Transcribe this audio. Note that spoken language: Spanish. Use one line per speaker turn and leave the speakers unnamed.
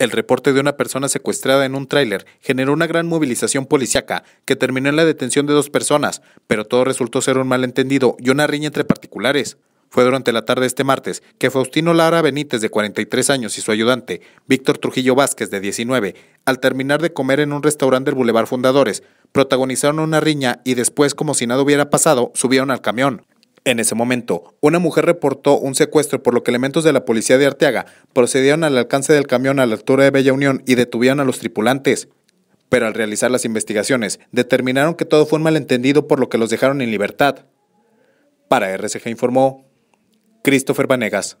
El reporte de una persona secuestrada en un tráiler generó una gran movilización policiaca que terminó en la detención de dos personas, pero todo resultó ser un malentendido y una riña entre particulares. Fue durante la tarde este martes que Faustino Lara Benítez, de 43 años, y su ayudante, Víctor Trujillo Vázquez, de 19, al terminar de comer en un restaurante del Boulevard Fundadores, protagonizaron una riña y después, como si nada hubiera pasado, subieron al camión. En ese momento, una mujer reportó un secuestro por lo que elementos de la policía de Arteaga procedieron al alcance del camión a la altura de Bella Unión y detuvieron a los tripulantes. Pero al realizar las investigaciones, determinaron que todo fue un malentendido por lo que los dejaron en libertad. Para RCG informó Christopher Vanegas.